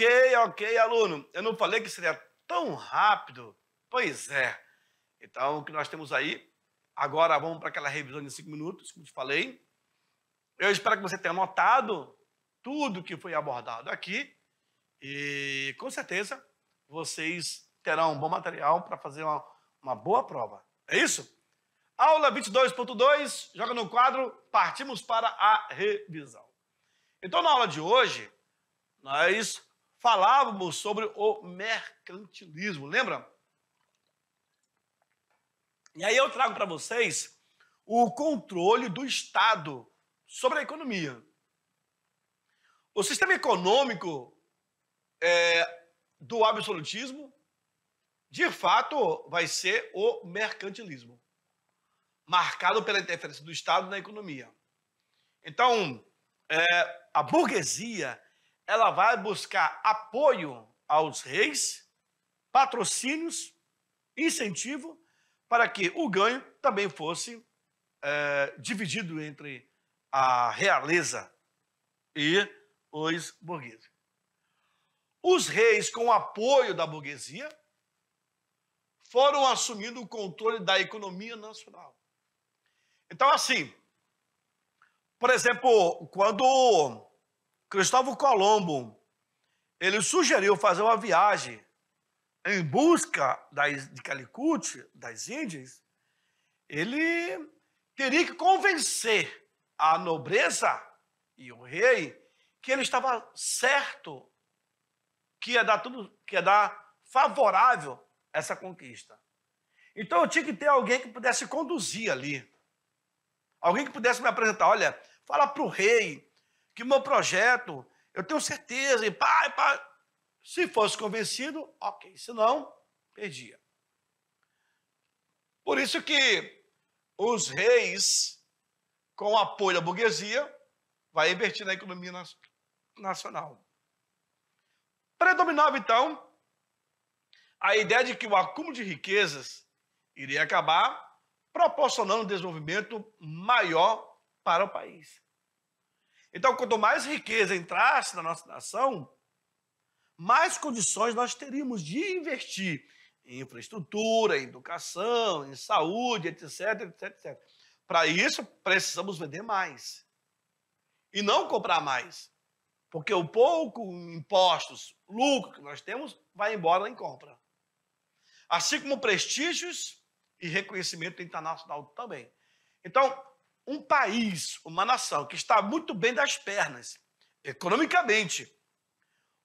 Ok, ok, aluno. Eu não falei que seria tão rápido. Pois é. Então, o que nós temos aí? Agora vamos para aquela revisão de cinco minutos, como te falei. Eu espero que você tenha anotado tudo que foi abordado aqui. E com certeza vocês terão um bom material para fazer uma, uma boa prova. É isso? Aula 22.2, joga no quadro, partimos para a revisão. Então, na aula de hoje, nós falávamos sobre o mercantilismo, lembra? E aí eu trago para vocês o controle do Estado sobre a economia. O sistema econômico é, do absolutismo, de fato, vai ser o mercantilismo, marcado pela interferência do Estado na economia. Então, é, a burguesia ela vai buscar apoio aos reis, patrocínios, incentivo, para que o ganho também fosse é, dividido entre a realeza e os burgueses. Os reis, com o apoio da burguesia, foram assumindo o controle da economia nacional. Então, assim, por exemplo, quando Cristóvão Colombo, ele sugeriu fazer uma viagem em busca das, de Calicut, das Índias, ele teria que convencer a nobreza e o rei que ele estava certo que ia dar tudo, que ia dar favorável essa conquista. Então eu tinha que ter alguém que pudesse conduzir ali. Alguém que pudesse me apresentar, olha, fala para o rei que meu projeto, eu tenho certeza, e pai, pai. Se fosse convencido, ok. Se não, perdia. Por isso que os reis, com o apoio da burguesia, vai invertir na economia nacional. Predominava, então, a ideia de que o acúmulo de riquezas iria acabar proporcionando um desenvolvimento maior para o país. Então, quanto mais riqueza entrasse na nossa nação, mais condições nós teríamos de investir em infraestrutura, em educação, em saúde, etc, etc, etc. Para isso, precisamos vender mais e não comprar mais. Porque o pouco impostos, lucro que nós temos, vai embora em compra. Assim como prestígios e reconhecimento internacional também. Então, um país, uma nação que está muito bem das pernas, economicamente,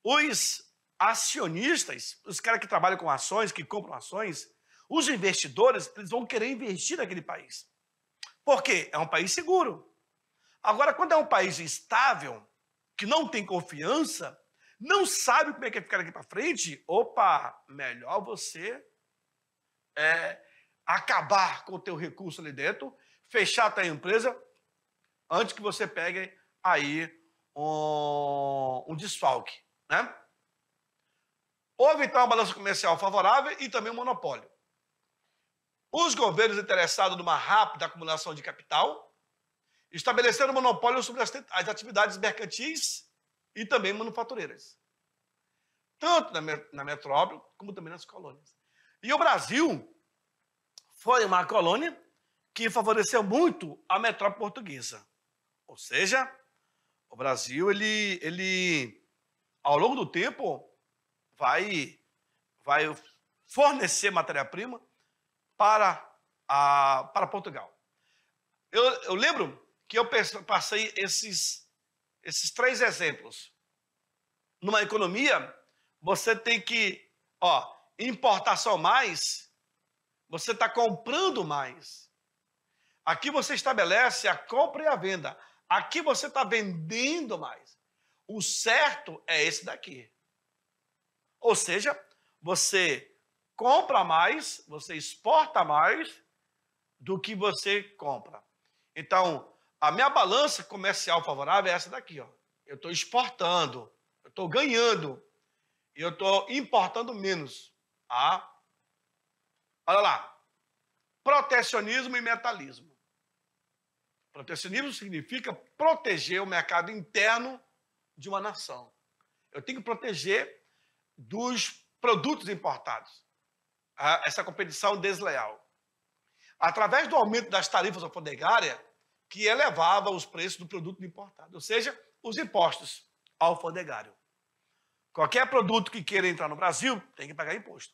os acionistas, os caras que trabalham com ações, que compram ações, os investidores, eles vão querer investir naquele país. porque É um país seguro. Agora, quando é um país instável, que não tem confiança, não sabe como é que vai é ficar daqui para frente, opa, melhor você é, acabar com o teu recurso ali dentro fechar a tua empresa antes que você pegue aí um, um desfalque, né? Houve então uma balança comercial favorável e também um monopólio. Os governos interessados numa rápida acumulação de capital estabeleceram um monopólio sobre as, as atividades mercantis e também manufatureiras, tanto na, na metrópole como também nas colônias. E o Brasil foi uma colônia que favoreceu muito a metrópole portuguesa. Ou seja, o Brasil, ele, ele ao longo do tempo, vai, vai fornecer matéria-prima para, a, para Portugal. Eu, eu lembro que eu passei esses, esses três exemplos. Numa economia, você tem que ó, importar só mais, você está comprando mais. Aqui você estabelece a compra e a venda. Aqui você está vendendo mais. O certo é esse daqui. Ou seja, você compra mais, você exporta mais do que você compra. Então, a minha balança comercial favorável é essa daqui. Ó. Eu estou exportando, eu estou ganhando, eu estou importando menos. Ah, Olha lá. Protecionismo e metalismo. Protecionismo significa proteger o mercado interno de uma nação. Eu tenho que proteger dos produtos importados, ah, essa competição desleal. Através do aumento das tarifas alfandegárias, que elevava os preços do produto importado, ou seja, os impostos alfandegários. Qualquer produto que queira entrar no Brasil tem que pagar imposto.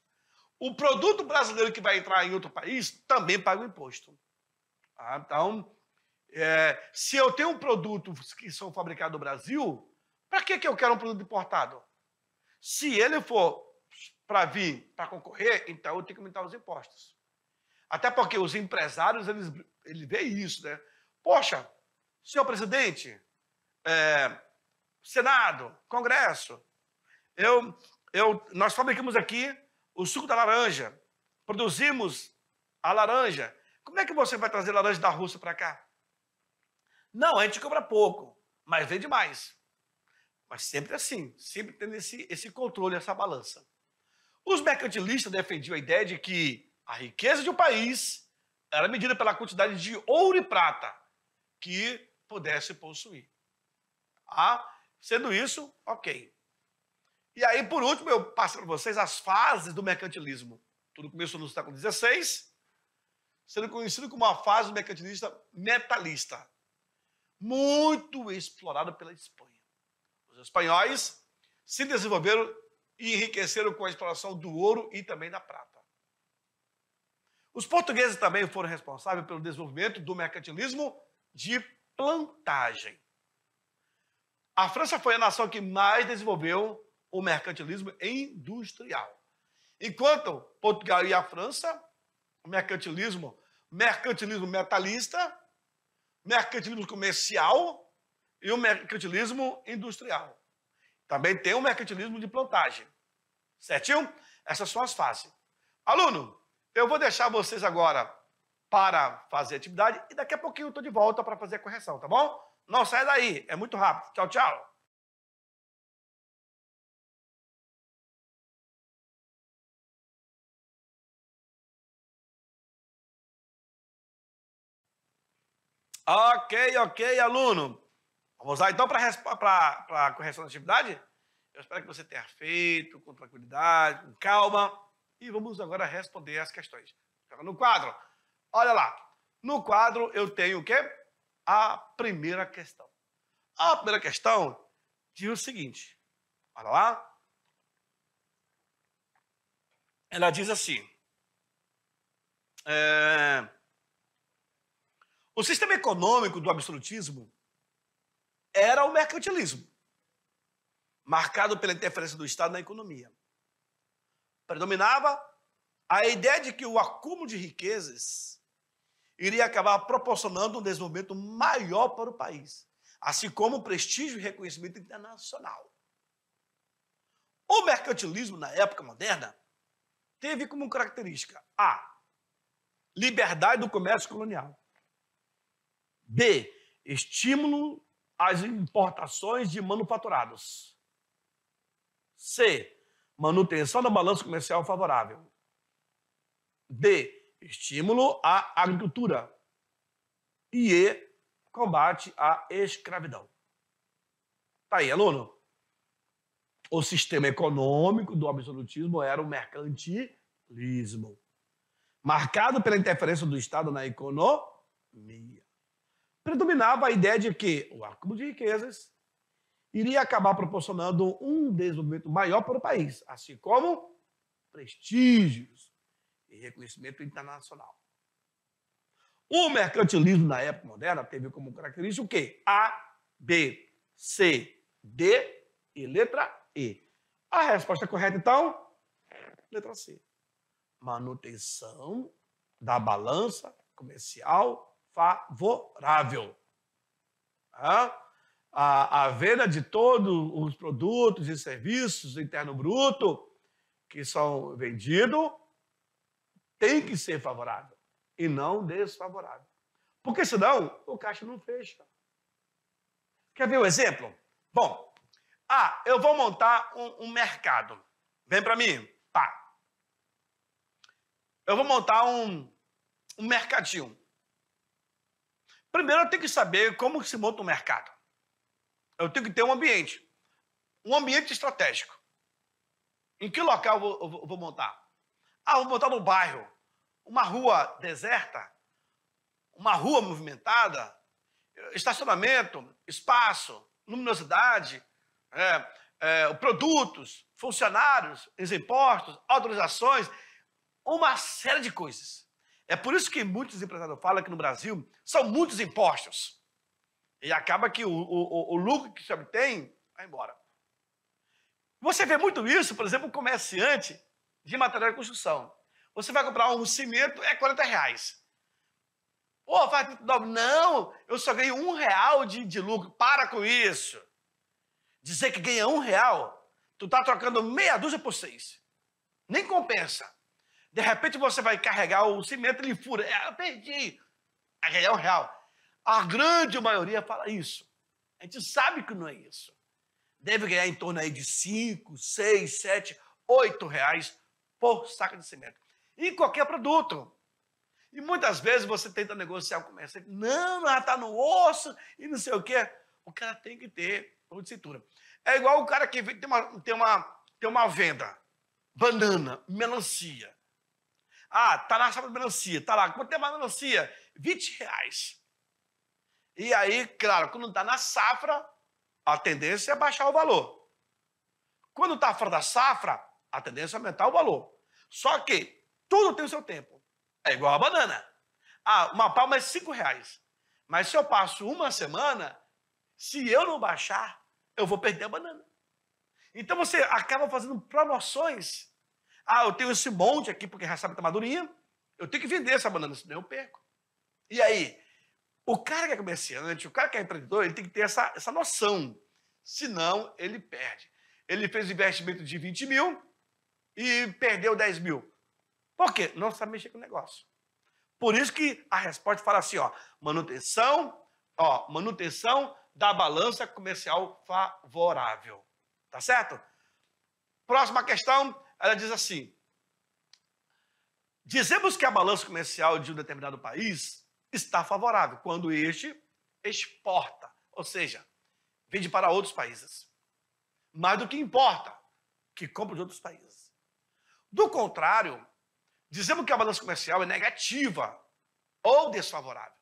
O produto brasileiro que vai entrar em outro país também paga o imposto. Ah, então, é, se eu tenho produtos que são fabricados no Brasil, para que, que eu quero um produto importado? Se ele for para vir, para concorrer, então eu tenho que aumentar os impostos. Até porque os empresários, eles, eles veem isso, né? Poxa, senhor presidente, é, Senado, Congresso, eu, eu, nós fabricamos aqui o suco da laranja, produzimos a laranja. Como é que você vai trazer laranja da Rússia para cá? Não, a gente cobra pouco, mas vende mais. Mas sempre assim, sempre tendo esse, esse controle, essa balança. Os mercantilistas defendiam a ideia de que a riqueza de um país era medida pela quantidade de ouro e prata que pudesse possuir. Ah, sendo isso, ok. E aí, por último, eu passo para vocês as fases do mercantilismo. Tudo começou no século XVI, sendo conhecido como a fase do mercantilista metalista muito explorado pela Espanha. Os espanhóis se desenvolveram e enriqueceram com a exploração do ouro e também da prata. Os portugueses também foram responsáveis pelo desenvolvimento do mercantilismo de plantagem. A França foi a nação que mais desenvolveu o mercantilismo industrial. Enquanto Portugal e a França, o mercantilismo, mercantilismo metalista, mercantilismo comercial e o mercantilismo industrial. Também tem o mercantilismo de plantagem. Certinho? Essas são as fases. Aluno, eu vou deixar vocês agora para fazer a atividade e daqui a pouquinho eu estou de volta para fazer a correção, tá bom? Não sai daí, é muito rápido. Tchau, tchau. Ok, ok, aluno. Vamos lá então para a correção da atividade? Eu espero que você tenha feito com tranquilidade, com calma. E vamos agora responder as questões. No quadro, olha lá. No quadro eu tenho o quê? A primeira questão. A primeira questão diz o seguinte. Olha lá. Ela diz assim. É... O sistema econômico do absolutismo era o mercantilismo, marcado pela interferência do Estado na economia. Predominava a ideia de que o acúmulo de riquezas iria acabar proporcionando um desenvolvimento maior para o país, assim como prestígio e reconhecimento internacional. O mercantilismo na época moderna teve como característica a liberdade do comércio colonial. B. Estímulo às importações de manufaturados. C. Manutenção da balança comercial favorável. D. Estímulo à agricultura. E E. Combate à escravidão. Tá aí, aluno. O sistema econômico do absolutismo era o mercantilismo, marcado pela interferência do Estado na economia predominava a ideia de que o acúmulo de riquezas iria acabar proporcionando um desenvolvimento maior para o país, assim como prestígios e reconhecimento internacional. O mercantilismo na época moderna teve como característica o quê? A, B, C, D e letra E. A resposta correta, então, letra C. Manutenção da balança comercial favorável. A, a, venda de todos os produtos e serviços interno bruto que são vendidos tem que ser favorável e não desfavorável. Porque senão o caixa não fecha. Quer ver o um exemplo? Bom, ah, eu vou montar um, um mercado. Vem para mim. Tá. Eu vou montar um, um mercadinho. Primeiro, eu tenho que saber como se monta um mercado. Eu tenho que ter um ambiente, um ambiente estratégico. Em que local eu vou, eu vou montar? Ah, vou montar no bairro. Uma rua deserta, uma rua movimentada, estacionamento, espaço, luminosidade, é, é, produtos, funcionários, impostos, autorizações, uma série de coisas. É por isso que muitos empresários falam que no Brasil são muitos impostos. E acaba que o, o, o lucro que se obtém vai embora. Você vê muito isso, por exemplo, um comerciante de material de construção. Você vai comprar um cimento, é 40 reais. Pô, faz 39. Não, eu só ganho um real de, de lucro. Para com isso. Dizer que ganha um real, tu tá trocando meia dúzia por seis. Nem compensa. De repente você vai carregar o cimento, ele fura. É, eu perdi. é o real. A grande maioria fala isso. A gente sabe que não é isso. Deve ganhar em torno aí de 5, 6, 7, 8 reais por saco de cimento. Em qualquer produto. E muitas vezes você tenta negociar com o comércio. Não, ela está no osso e não sei o quê. O cara tem que ter ou de cintura. É igual o cara que tem uma, tem uma, tem uma venda. Banana, melancia. Ah, tá na chapa de melancia, tá lá. Quanto é mais melancia? 20 reais. E aí, claro, quando tá na safra, a tendência é baixar o valor. Quando tá fora da safra, a tendência é aumentar o valor. Só que tudo tem o seu tempo. É igual a banana. Ah, uma palma é 5 reais. Mas se eu passo uma semana, se eu não baixar, eu vou perder a banana. Então você acaba fazendo promoções ah, eu tenho esse monte aqui porque recebe está madurinha. Eu tenho que vender essa banana, senão eu perco. E aí, o cara que é comerciante, o cara que é empreendedor, ele tem que ter essa, essa noção. Senão, ele perde. Ele fez investimento de 20 mil e perdeu 10 mil. Por quê? Não sabe mexer com o negócio. Por isso que a resposta fala assim, ó, manutenção, ó, manutenção da balança comercial favorável. Tá certo? Próxima questão, ela diz assim: Dizemos que a balança comercial de um determinado país está favorável quando este exporta, ou seja, vende para outros países. Mais do que importa, que compra de outros países. Do contrário, dizemos que a balança comercial é negativa ou desfavorável.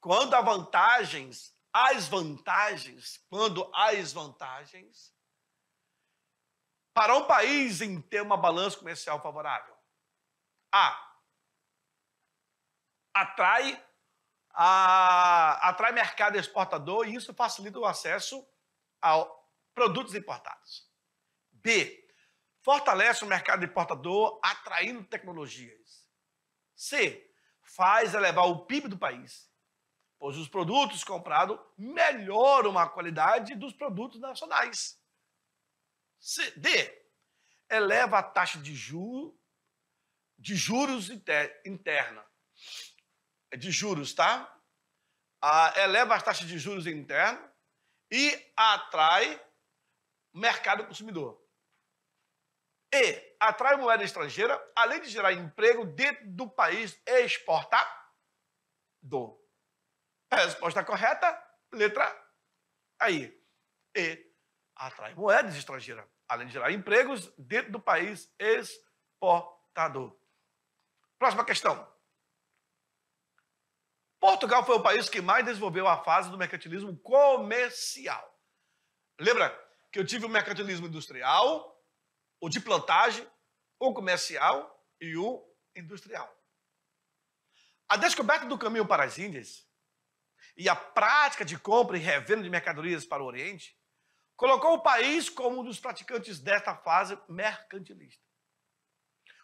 Quando há vantagens, as vantagens, quando há as vantagens para o país em ter uma balança comercial favorável? A. Atrai, a, atrai mercado exportador e isso facilita o acesso a produtos importados. B. Fortalece o mercado importador atraindo tecnologias. C. Faz elevar o PIB do país, pois os produtos comprados melhoram a qualidade dos produtos nacionais. D. Eleva a taxa de juros, de juros interna. De juros, tá? Ah, eleva a taxa de juros interna e atrai mercado consumidor. E atrai moeda estrangeira, além de gerar emprego dentro do país exportador. A resposta correta, letra aí. E atrai moedas estrangeiras, além de gerar empregos dentro do país exportador. Próxima questão. Portugal foi o país que mais desenvolveu a fase do mercantilismo comercial. Lembra que eu tive o mercantilismo industrial, o de plantagem, o comercial e o industrial. A descoberta do caminho para as Índias e a prática de compra e revenda de mercadorias para o Oriente colocou o país como um dos praticantes desta fase mercantilista.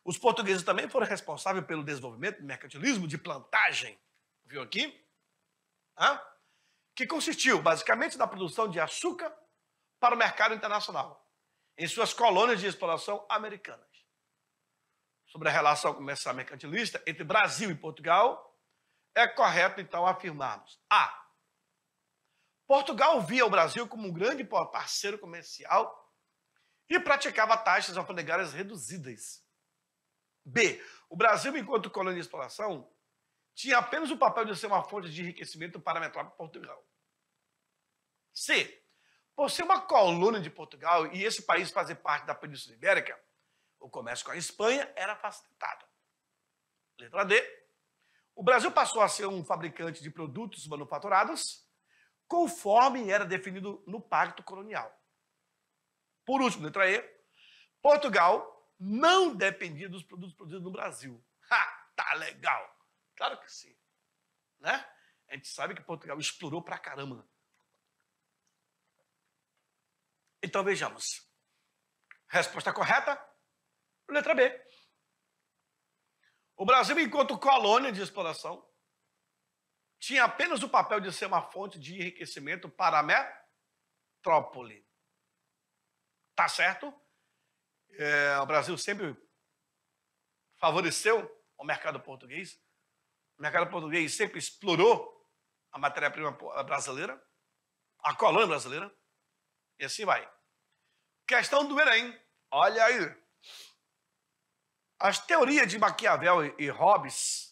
Os portugueses também foram responsáveis pelo desenvolvimento do mercantilismo de plantagem, viu aqui? Hã? Que consistiu basicamente na produção de açúcar para o mercado internacional, em suas colônias de exploração americanas. Sobre a relação comercial mercantilista entre Brasil e Portugal, é correto então afirmarmos: A. Portugal via o Brasil como um grande parceiro comercial e praticava taxas alfandegárias reduzidas. B. O Brasil, enquanto colônia de exploração, tinha apenas o papel de ser uma fonte de enriquecimento para a metrópole Portugal. C. Por ser uma colônia de Portugal e esse país fazer parte da Península Ibérica, o comércio com a Espanha era facilitado. Letra D. O Brasil passou a ser um fabricante de produtos manufaturados conforme era definido no pacto colonial. Por último, letra E, Portugal não dependia dos produtos produzidos no Brasil. Ha, tá legal. Claro que sim. Né? A gente sabe que Portugal explorou pra caramba. Então vejamos. Resposta correta? Letra B. O Brasil, enquanto colônia de exploração, tinha apenas o papel de ser uma fonte de enriquecimento para a metrópole. Tá certo? É, o Brasil sempre favoreceu o mercado português. O mercado português sempre explorou a matéria-prima brasileira, a colônia brasileira, e assim vai. Questão do Enem. Olha aí. As teorias de Maquiavel e Hobbes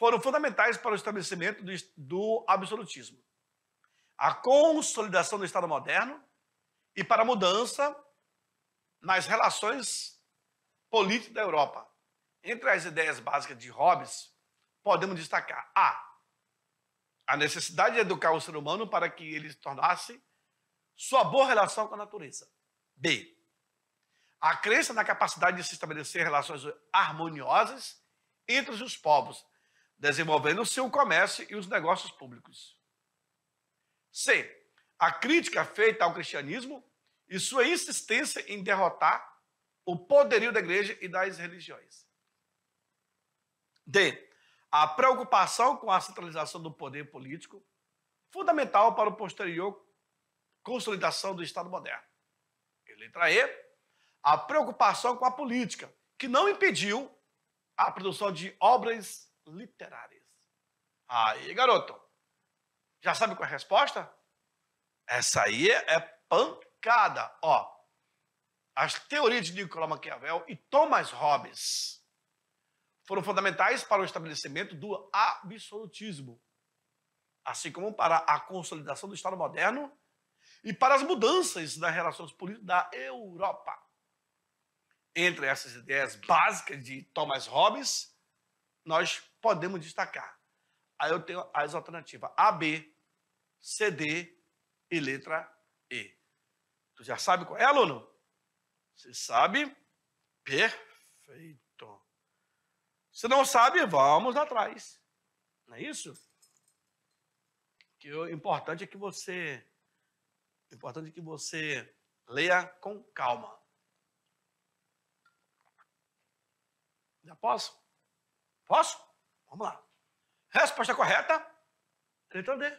foram fundamentais para o estabelecimento do, do absolutismo, a consolidação do Estado moderno e para a mudança nas relações políticas da Europa. Entre as ideias básicas de Hobbes, podemos destacar a a necessidade de educar o ser humano para que ele se tornasse sua boa relação com a natureza. B. A crença na capacidade de se estabelecer relações harmoniosas entre os povos desenvolvendo o seu comércio e os negócios públicos. C. A crítica feita ao cristianismo e sua insistência em derrotar o poderio da igreja e das religiões. D. A preocupação com a centralização do poder político, fundamental para o posterior consolidação do Estado moderno. E letra E. A preocupação com a política, que não impediu a produção de obras literárias. Aí, garoto, já sabe qual é a resposta? Essa aí é pancada. Ó, as teorias de Nicolau Maquiavel e Thomas Hobbes foram fundamentais para o estabelecimento do absolutismo, assim como para a consolidação do Estado moderno e para as mudanças nas relações políticas da Europa. Entre essas ideias básicas de Thomas Hobbes, nós podemos destacar. Aí eu tenho as alternativas A, B, C, D e letra E. Tu já sabe qual é, aluno? Você sabe? Perfeito. Se não sabe, vamos atrás. Não é isso? Que o importante é que você o importante é que você leia com calma. Já posso? Posso? Vamos lá. Resposta correta, letra D.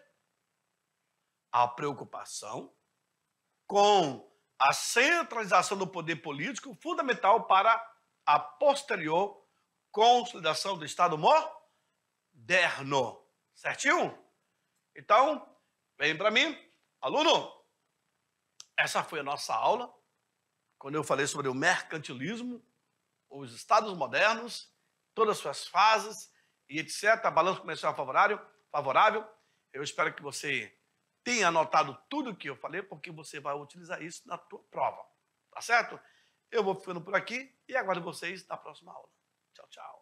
A preocupação com a centralização do poder político fundamental para a posterior consolidação do Estado moderno. Certinho? Então, vem para mim, aluno. Essa foi a nossa aula, quando eu falei sobre o mercantilismo, os estados modernos, todas as suas fases, e etc. Balanço comercial favorável, favorável. Eu espero que você tenha anotado tudo que eu falei, porque você vai utilizar isso na tua prova. Tá certo? Eu vou ficando por aqui e aguardo vocês na próxima aula. Tchau, tchau.